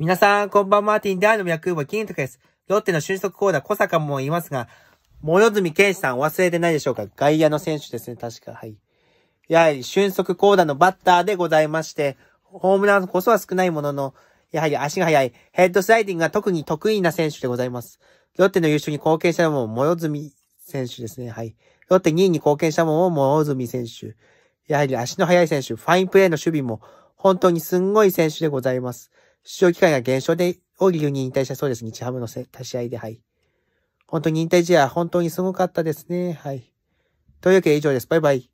皆さん、こんばんは、マーティン大の脈部金徳です。ロッテの俊足コーダ小坂もいますが、諸角健さん忘れてないでしょうか外野の選手ですね、確か。はい。やはり、俊足コーダのバッターでございまして、ホームランこそは少ないものの、やはり足が速い、ヘッドスライディングが特に得意な選手でございます。ロッテの優勝に貢献したのも、諸み選手ですね。はい。ロッテ2位に貢献したのも、諸角選手。やはり足の速い選手、ファインプレーの守備も、本当にすんごい選手でございます。出場機会が減少で、を理由に引退したそうです。日ハムの立試合で、はい。本当に引退試合、本当にすごかったですね。はい。というわけで以上です。バイバイ。